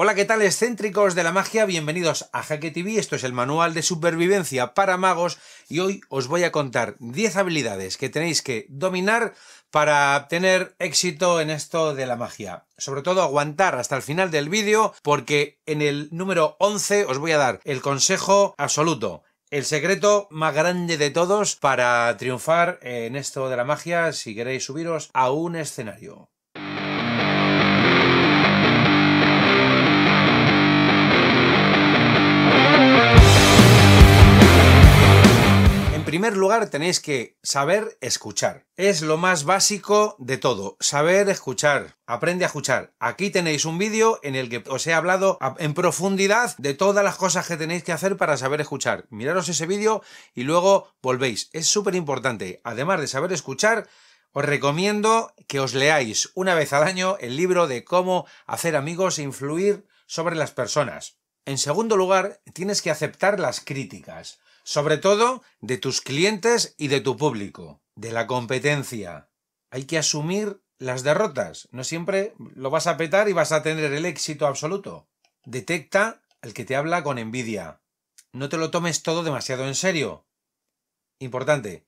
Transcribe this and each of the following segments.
Hola, ¿qué tal excéntricos de la magia? Bienvenidos a Jaque TV, esto es el manual de supervivencia para magos y hoy os voy a contar 10 habilidades que tenéis que dominar para tener éxito en esto de la magia. Sobre todo aguantar hasta el final del vídeo porque en el número 11 os voy a dar el consejo absoluto. El secreto más grande de todos para triunfar en esto de la magia si queréis subiros a un escenario. primer lugar tenéis que saber escuchar. Es lo más básico de todo, saber escuchar. Aprende a escuchar. Aquí tenéis un vídeo en el que os he hablado en profundidad de todas las cosas que tenéis que hacer para saber escuchar. Miraros ese vídeo y luego volvéis. Es súper importante. Además de saber escuchar, os recomiendo que os leáis una vez al año el libro de cómo hacer amigos e influir sobre las personas. En segundo lugar, tienes que aceptar las críticas sobre todo de tus clientes y de tu público, de la competencia. Hay que asumir las derrotas, no siempre lo vas a petar y vas a tener el éxito absoluto. Detecta al que te habla con envidia. No te lo tomes todo demasiado en serio. Importante,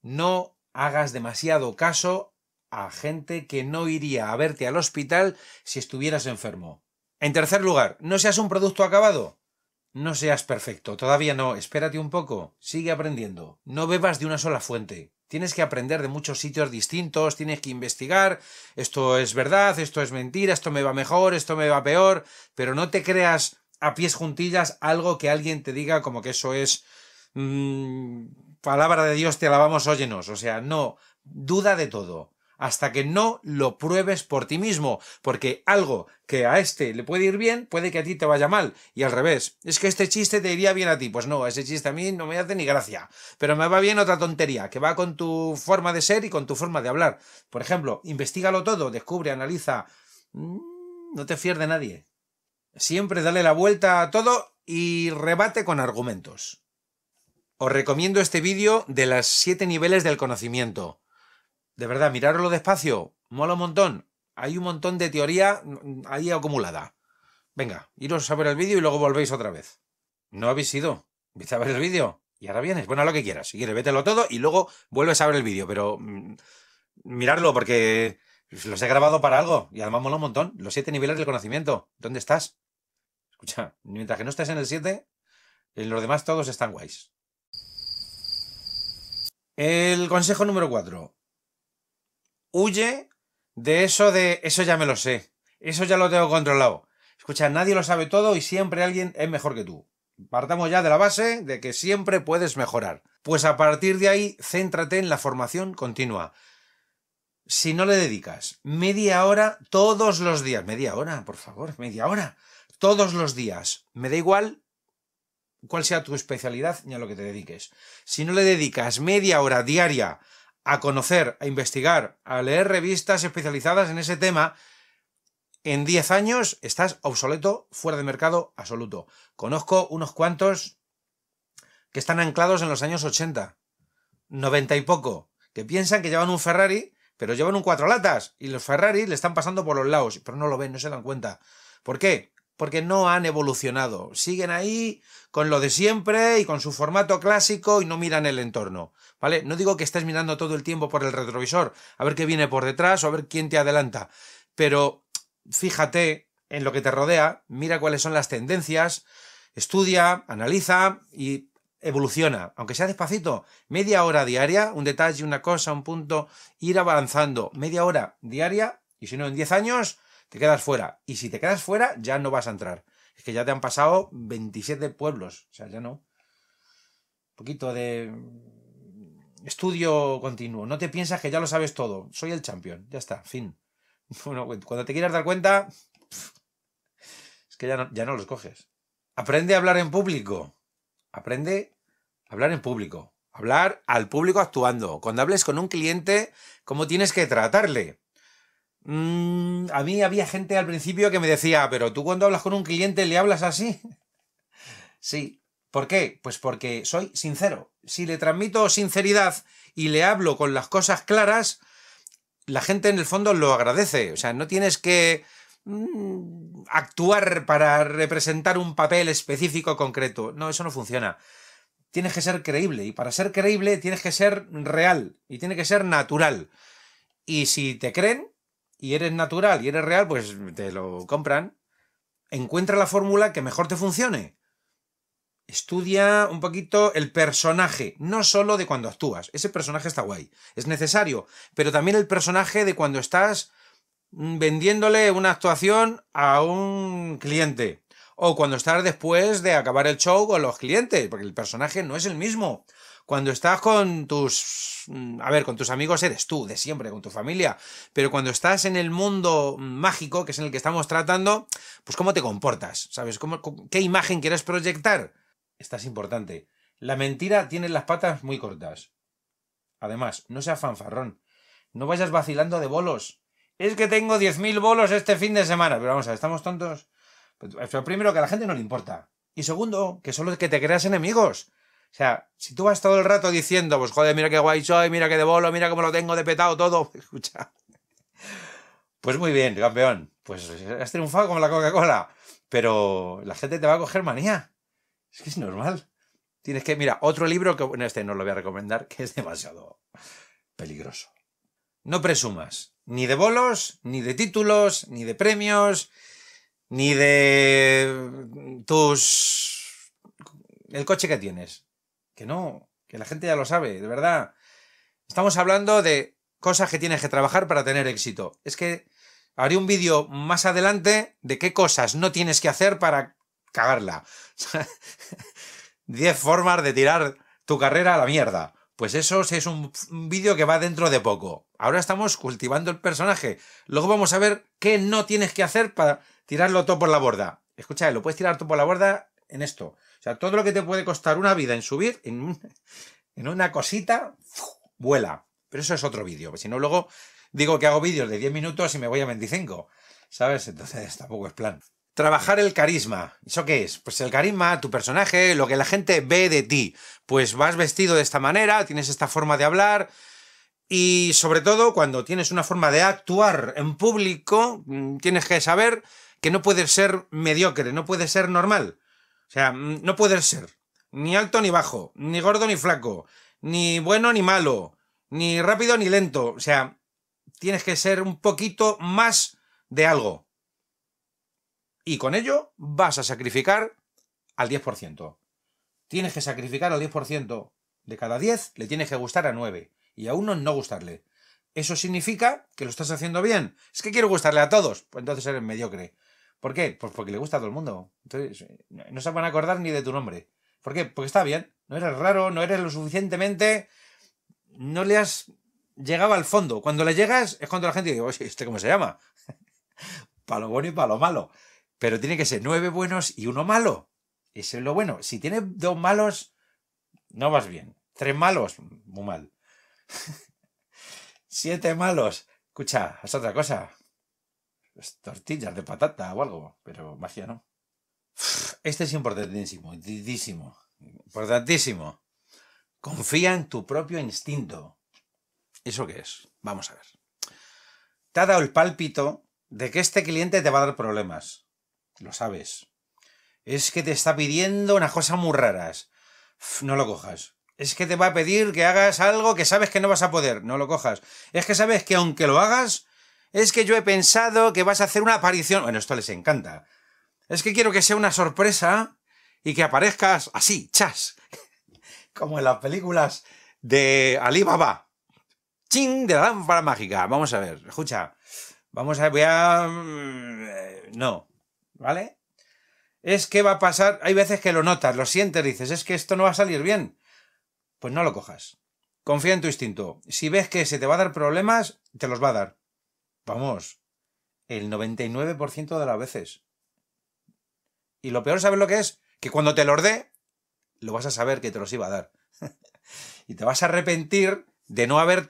no hagas demasiado caso a gente que no iría a verte al hospital si estuvieras enfermo. En tercer lugar, no seas un producto acabado. No seas perfecto, todavía no, espérate un poco, sigue aprendiendo. No bebas de una sola fuente. Tienes que aprender de muchos sitios distintos, tienes que investigar, esto es verdad, esto es mentira, esto me va mejor, esto me va peor, pero no te creas a pies juntillas algo que alguien te diga como que eso es mm, palabra de Dios, te alabamos, óyenos. O sea, no, duda de todo hasta que no lo pruebes por ti mismo, porque algo que a este le puede ir bien, puede que a ti te vaya mal, y al revés, es que este chiste te iría bien a ti, pues no, ese chiste a mí no me hace ni gracia, pero me va bien otra tontería, que va con tu forma de ser y con tu forma de hablar. Por ejemplo, investigalo todo, descubre, analiza, mm, no te fierde nadie. Siempre dale la vuelta a todo y rebate con argumentos. Os recomiendo este vídeo de las siete niveles del conocimiento de verdad, mirarlo despacio, mola un montón. Hay un montón de teoría mm, mm, ahí acumulada. Venga, iros a ver el vídeo y luego volvéis otra vez. No habéis ido. Viste a ver el vídeo. Y ahora vienes. Bueno, lo que quieras. Si quieres, vételo todo y luego vuelves a ver el vídeo. Pero mm, mirarlo porque los he grabado para algo. Y además mola un montón. Los siete niveles del conocimiento. ¿Dónde estás? Escucha, mientras que no estés en el siete, en los demás todos están guays. El consejo número cuatro. Huye de eso de eso ya me lo sé, eso ya lo tengo controlado. Escucha, nadie lo sabe todo y siempre alguien es mejor que tú. Partamos ya de la base de que siempre puedes mejorar. Pues a partir de ahí, céntrate en la formación continua. Si no le dedicas media hora todos los días, media hora, por favor, media hora, todos los días, me da igual cuál sea tu especialidad ni a lo que te dediques. Si no le dedicas media hora diaria a conocer, a investigar, a leer revistas especializadas en ese tema, en 10 años estás obsoleto, fuera de mercado absoluto. Conozco unos cuantos que están anclados en los años 80, 90 y poco, que piensan que llevan un Ferrari, pero llevan un cuatro latas, y los Ferrari le están pasando por los lados, pero no lo ven, no se dan cuenta. ¿Por qué? porque no han evolucionado. Siguen ahí con lo de siempre y con su formato clásico y no miran el entorno. ¿Vale? No digo que estés mirando todo el tiempo por el retrovisor, a ver qué viene por detrás o a ver quién te adelanta, pero fíjate en lo que te rodea, mira cuáles son las tendencias, estudia, analiza y evoluciona, aunque sea despacito, media hora diaria, un detalle, una cosa, un punto, ir avanzando, media hora diaria y si no en 10 años, te quedas fuera. Y si te quedas fuera, ya no vas a entrar. Es que ya te han pasado 27 pueblos, o sea, ya no. Un poquito de estudio continuo. No te piensas que ya lo sabes todo. Soy el champion, ya está, fin. cuando te quieras dar cuenta, es que ya no, ya no los coges. Aprende a hablar en público. Aprende a hablar en público. Hablar al público actuando. Cuando hables con un cliente, ¿cómo tienes que tratarle? Mm, a mí había gente al principio que me decía, pero tú cuando hablas con un cliente le hablas así. sí. ¿Por qué? Pues porque soy sincero. Si le transmito sinceridad y le hablo con las cosas claras, la gente en el fondo lo agradece. O sea, no tienes que mm, actuar para representar un papel específico concreto. No, eso no funciona. Tienes que ser creíble y para ser creíble tienes que ser real y tiene que ser natural. Y si te creen, y eres natural y eres real, pues te lo compran. Encuentra la fórmula que mejor te funcione. Estudia un poquito el personaje, no solo de cuando actúas. Ese personaje está guay, es necesario, pero también el personaje de cuando estás vendiéndole una actuación a un cliente o cuando estás después de acabar el show con los clientes, porque el personaje no es el mismo. Cuando estás con tus, mm, a ver, con tus amigos eres tú, de siempre, con tu familia, pero cuando estás en el mundo mágico, que es en el que estamos tratando, pues cómo te comportas, ¿sabes? ¿Qué imagen quieres proyectar? Esta es importante. La mentira tiene las patas muy cortas. Además, no seas fanfarrón. No vayas vacilando de bolos. Es que tengo 10.000 bolos este fin de semana. Pero vamos a ver, estamos tontos. Pues, primero, que a la gente no le importa. Y segundo, que solo es que te creas enemigos. O sea, si tú vas todo el rato diciendo, pues joder, mira qué guay soy, mira qué de bolo, mira cómo lo tengo de petado todo, escucha. Pues muy bien, campeón. Pues has triunfado como la Coca-Cola. Pero la gente te va a coger manía. Es que es normal. Tienes que, mira, otro libro que, bueno, este no lo voy a recomendar, que es demasiado peligroso. No presumas ni de bolos, ni de títulos, ni de premios, ni de tus... el coche que tienes. Que no, que la gente ya lo sabe, de verdad. Estamos hablando de cosas que tienes que trabajar para tener éxito. Es que haré un vídeo más adelante de qué cosas no tienes que hacer para cagarla. Diez formas de tirar tu carrera a la mierda. Pues eso es un vídeo que va dentro de poco. Ahora estamos cultivando el personaje. Luego vamos a ver qué no tienes que hacer para tirarlo todo por la borda. Escucha, lo puedes tirar todo por la borda en esto. O sea, todo lo que te puede costar una vida en subir, en, en una cosita, vuela. Pero eso es otro vídeo. Si no, luego digo que hago vídeos de 10 minutos y me voy a 25. ¿Sabes? Entonces tampoco es plan. Trabajar el carisma. ¿Eso qué es? Pues el carisma, tu personaje, lo que la gente ve de ti. Pues vas vestido de esta manera, tienes esta forma de hablar, y sobre todo cuando tienes una forma de actuar en público, mm, tienes que saber que no puedes ser mediocre, no puedes ser normal. O sea, mm, no puedes ser ni alto ni bajo, ni gordo ni flaco, ni bueno ni malo, ni rápido ni lento. O sea, tienes que ser un poquito más de algo. Y con ello vas a sacrificar al 10%. Tienes que sacrificar al 10%. De cada 10 le tienes que gustar a 9 y a uno no gustarle. Eso significa que lo estás haciendo bien. Es que quiero gustarle a todos. Pues entonces eres mediocre. ¿Por qué? Pues porque le gusta a todo el mundo. Entonces, no se van a acordar ni de tu nombre. ¿Por qué? Porque está bien. No eres raro, no eres lo suficientemente. No le has llegado al fondo. Cuando le llegas es cuando la gente dice, oye, ¿este cómo se llama? para lo bueno y para lo malo. Pero tiene que ser nueve buenos y uno malo. Ese es lo bueno. Si tiene dos malos, no vas bien. Tres malos, muy mal. Siete malos. Escucha, es otra cosa tortillas de patata o algo, pero magia no. Este es importantísimo, importantísimo, importantísimo. Confía en tu propio instinto. ¿Eso qué es? Vamos a ver. Te ha dado el pálpito de que este cliente te va a dar problemas. Lo sabes. Es que te está pidiendo unas cosa muy raras. No lo cojas. Es que te va a pedir que hagas algo que sabes que no vas a poder. No lo cojas. Es que sabes que aunque lo hagas, es que yo he pensado que vas a hacer una aparición. Bueno, esto les encanta. Es que quiero que sea una sorpresa y que aparezcas así, chas. Como en las películas de Alibaba. Ching de la lámpara mágica. Vamos a ver, escucha. Vamos a ver, voy a. Mm, no. ¿Vale? Es que va a pasar. Hay veces que lo notas, lo sientes, dices, es que esto no va a salir bien. Pues no lo cojas. Confía en tu instinto. Si ves que se te va a dar problemas, te los va a dar. Vamos, el 99% de las veces. Y lo peor, ¿sabes lo que es? Que cuando te lo dé, lo vas a saber que te los iba a dar. y te vas a arrepentir de no haber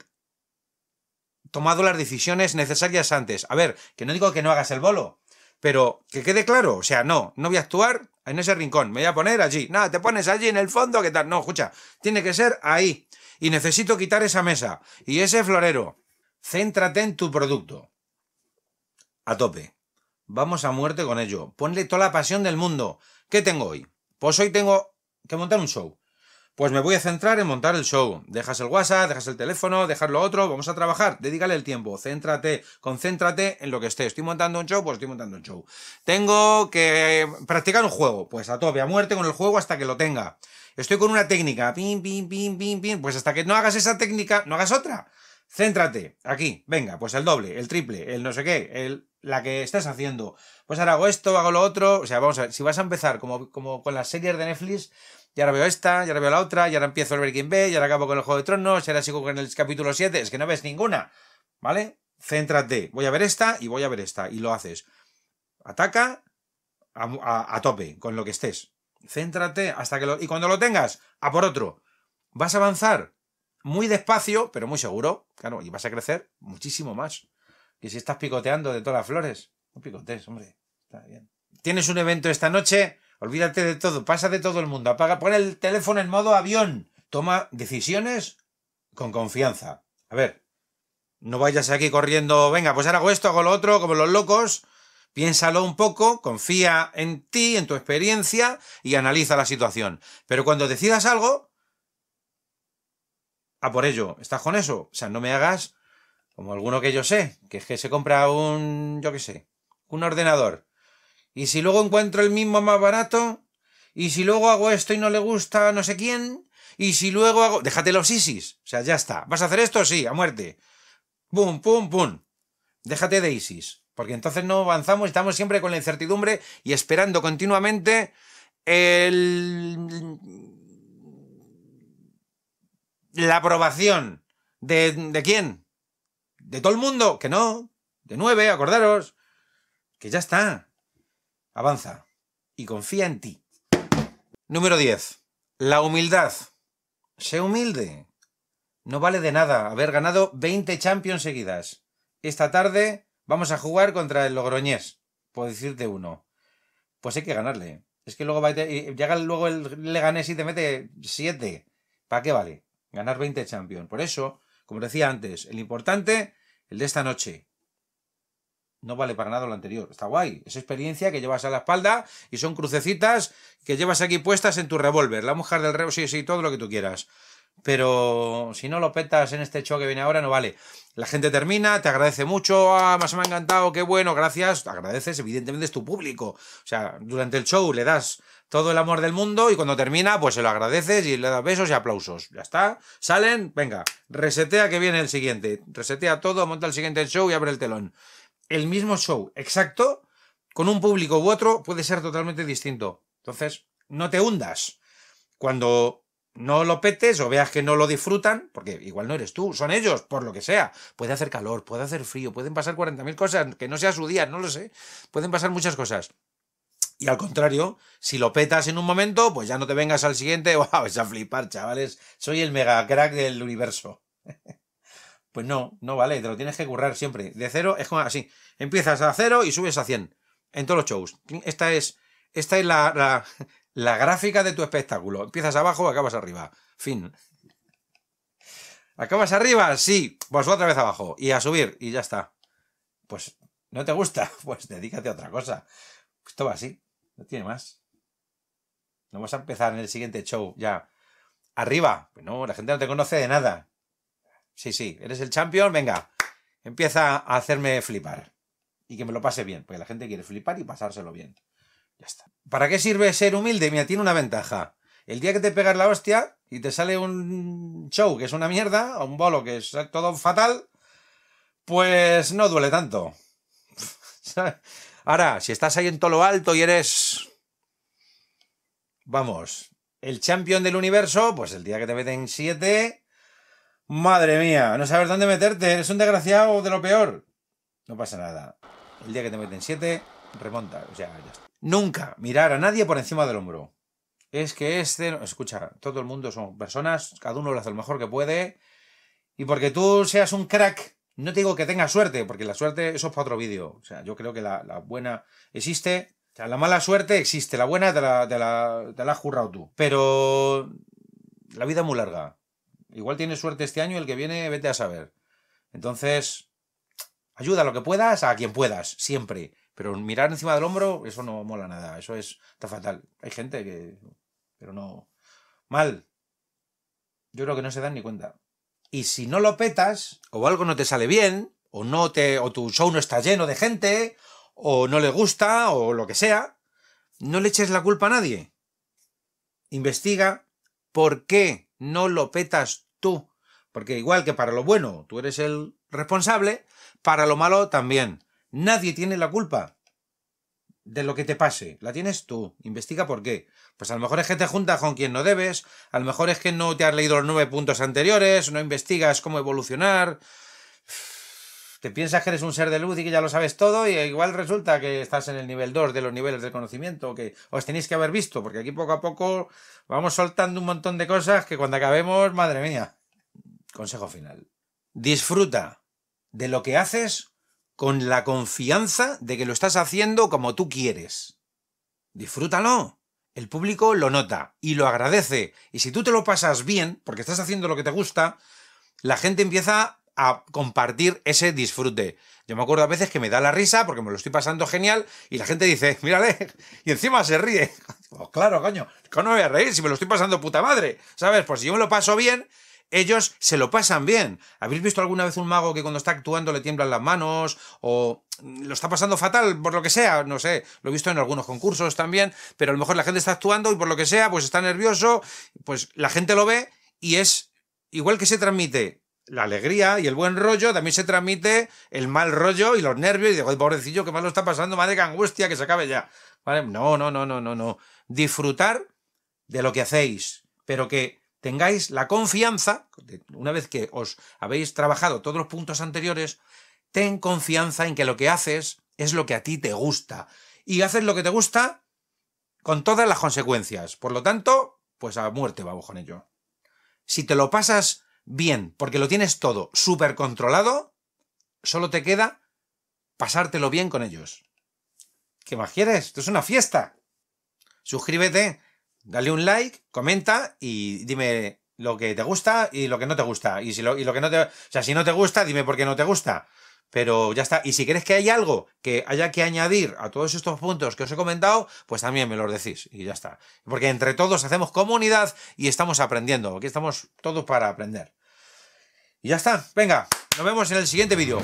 tomado las decisiones necesarias antes. A ver, que no digo que no hagas el bolo, pero que quede claro, o sea, no, no voy a actuar en ese rincón, me voy a poner allí. Nada, te pones allí en el fondo, ¿qué tal? No, escucha, tiene que ser ahí. Y necesito quitar esa mesa y ese florero. Céntrate en tu producto. A tope. Vamos a muerte con ello. Ponle toda la pasión del mundo. ¿Qué tengo hoy? Pues hoy tengo que montar un show. Pues me voy a centrar en montar el show. Dejas el WhatsApp, dejas el teléfono, dejas lo otro, vamos a trabajar, dedícale el tiempo, céntrate, concéntrate en lo que esté. Estoy montando un show, pues estoy montando un show. Tengo que practicar un juego, pues a tope, a muerte con el juego hasta que lo tenga. Estoy con una técnica, pim, pim, pim, pim, pim, pues hasta que no hagas esa técnica, no hagas otra céntrate, aquí, venga, pues el doble, el triple, el no sé qué, el, la que estés haciendo. Pues ahora hago esto, hago lo otro. O sea, vamos a ver, si vas a empezar como, como con las series de Netflix, y ahora veo esta, ya ahora veo la otra, y ahora empiezo el quién ve, y ahora acabo con el Juego de Tronos, y ahora sigo con el capítulo 7, es que no ves ninguna, ¿vale? Céntrate, voy a ver esta y voy a ver esta, y lo haces. Ataca a, a tope con lo que estés. Céntrate hasta que lo... Y cuando lo tengas, a por otro. ¿Vas a avanzar? muy despacio, pero muy seguro, claro, y vas a crecer muchísimo más que si estás picoteando de todas las flores. No picotes, hombre, está bien. Tienes un evento esta noche, olvídate de todo, pasa de todo el mundo, apaga, pon el teléfono en modo avión, toma decisiones con confianza. A ver, no vayas aquí corriendo, venga, pues ahora hago esto, hago lo otro, como los locos. Piénsalo un poco, confía en ti, en tu experiencia y analiza la situación. Pero cuando decidas algo, a por ello. ¿Estás con eso? O sea, no me hagas como alguno que yo sé, que es que se compra un, yo qué sé, un ordenador. Y si luego encuentro el mismo más barato, y si luego hago esto y no le gusta a no sé quién, y si luego hago... Déjate los ISIS. O sea, ya está. ¿Vas a hacer esto? Sí, a muerte. Pum, pum, pum. Déjate de ISIS. Porque entonces no avanzamos, estamos siempre con la incertidumbre y esperando continuamente el la aprobación de, quién? ¿De todo el mundo? Que no. De nueve, acordaros. Que ya está. Avanza. Y confía en ti. Número 10. La humildad. Sé humilde. No vale de nada haber ganado 20 Champions seguidas. Esta tarde vamos a jugar contra el Logroñés, Puedo decirte uno. Pues hay que ganarle. Es que luego va a... llega luego el Leganés y te mete 7. ¿Para qué vale? ganar 20 Champions. Por eso, como decía antes, el importante, el de esta noche. No vale para nada lo anterior. Está guay. Es experiencia que llevas a la espalda y son crucecitas que llevas aquí puestas en tu revólver. La mujer del reo sí, sí, todo lo que tú quieras. Pero si no lo petas en este show que viene ahora, no vale. La gente termina, te agradece mucho, ah, más me ha encantado, qué bueno, gracias. agradeces, evidentemente es tu público. O sea, durante el show le das todo el amor del mundo y cuando termina, pues se lo agradeces y le das besos y aplausos. Ya está, salen, venga, resetea que viene el siguiente, resetea todo, monta el siguiente show y abre el telón. El mismo show, exacto, con un público u otro, puede ser totalmente distinto. Entonces, no te hundas. Cuando no lo petes o veas que no lo disfrutan, porque igual no eres tú, son ellos, por lo que sea. Puede hacer calor, puede hacer frío, pueden pasar 40.000 cosas, que no sea su día, no lo sé. Pueden pasar muchas cosas. Y al contrario, si lo petas en un momento, pues ya no te vengas al siguiente, wow, es a flipar, chavales, soy el mega crack del universo. pues no, no vale, te lo tienes que currar siempre. De cero es como así, empiezas a cero y subes a 100 en todos los shows. Esta es, esta es la, gráfica de tu espectáculo. Empiezas abajo, acabas arriba. Fin. ¿Acabas arriba? Sí. Pues otra vez abajo. Y a subir. Y ya está. Pues no te gusta. Pues dedícate a otra cosa. Esto va así. No tiene más. vamos a empezar en el siguiente show ya. Arriba. no, la gente no te conoce de nada. Sí, sí, eres el champion, venga. Empieza a hacerme flipar. Y que me lo pase bien, porque la gente quiere flipar y pasárselo bien. Ya está. ¿Para qué sirve ser humilde? Mira, tiene una ventaja. El día que te pegas la hostia y te sale un show que es una mierda, o un bolo que es todo fatal, pues no duele tanto. Ahora, si estás ahí en todo lo alto y eres. Vamos, el champion del universo, pues el día que te meten siete, Madre mía, no sabes dónde meterte, eres un desgraciado de lo peor. No pasa nada. El día que te meten siete, remonta. O sea, ya está. Nunca mirar a nadie por encima del hombro. Es que este. Escucha, todo el mundo son personas, cada uno lo hace lo mejor que puede. Y porque tú seas un crack no te digo que tenga suerte, porque la suerte, eso es para otro vídeo. O sea, yo creo que la, buena existe. O sea, la mala suerte existe, la buena te la, la, has jurado tú. Pero la vida es muy larga. Igual tienes suerte este año, el que viene, vete a saber. Entonces, ayuda lo que puedas a quien puedas, siempre. Pero mirar encima del hombro, eso no mola nada. Eso es, está fatal. Hay gente que. Pero no. Mal. Yo creo que no se dan ni cuenta. Y si no lo petas, o algo no te sale bien, o no te, o tu show no está lleno de gente, o no le gusta, o lo que sea, no le eches la culpa a nadie. Investiga por qué no lo petas tú. Porque igual que para lo bueno tú eres el responsable, para lo malo también. Nadie tiene la culpa de lo que te pase. La tienes tú. Investiga por qué. Pues a lo mejor es que te juntas con quien no debes, a lo mejor es que no te has leído los nueve puntos anteriores, no investigas cómo evolucionar. Te piensas que eres un ser de luz y que ya lo sabes todo, y igual resulta que estás en el nivel 2 de los niveles de conocimiento que os tenéis que haber visto, porque aquí poco a poco vamos soltando un montón de cosas que cuando acabemos, madre mía. Consejo final. Disfruta de lo que haces con la confianza de que lo estás haciendo como tú quieres. Disfrútalo. El público lo nota y lo agradece. Y si tú te lo pasas bien, porque estás haciendo lo que te gusta, la gente empieza a compartir ese disfrute. Yo me acuerdo a veces que me da la risa porque me lo estoy pasando genial y la gente dice, mírale, y encima se ríe. Pues claro, coño, ¿cómo no me voy a reír si me lo estoy pasando puta madre? ¿Sabes? Pues si yo me lo paso bien, ellos se lo pasan bien. ¿Habéis visto alguna vez un mago que cuando está actuando le tiemblan las manos o mm, lo está pasando fatal por lo que sea? No sé, lo he visto en algunos concursos también, pero a lo mejor la gente está actuando y por lo que sea, pues está nervioso, pues la gente lo ve y es igual que se transmite la alegría y el buen rollo, también se transmite el mal rollo y los nervios y digo, pobrecillo, qué mal lo está pasando, madre que angustia, que se acabe ya. ¿Vale? No, no, no, no, no, no. Disfrutar de lo que hacéis, pero que tengáis la confianza, una vez que os habéis trabajado todos los puntos anteriores, ten confianza en que lo que haces es lo que a ti te gusta. Y haces lo que te gusta con todas las consecuencias. Por lo tanto, pues a muerte vamos con ello. Si te lo pasas bien, porque lo tienes todo súper controlado, solo te queda pasártelo bien con ellos. ¿Qué más quieres? Esto es una fiesta. Suscríbete Dale un like, comenta y dime lo que te gusta y lo que no te gusta. Y, si lo, y lo que no te, o sea, si no te gusta, dime por qué no te gusta. Pero ya está. Y si crees que hay algo que haya que añadir a todos estos puntos que os he comentado, pues también me los decís y ya está. Porque entre todos hacemos comunidad y estamos aprendiendo. Aquí estamos todos para aprender. Y ya está. Venga, nos vemos en el siguiente vídeo.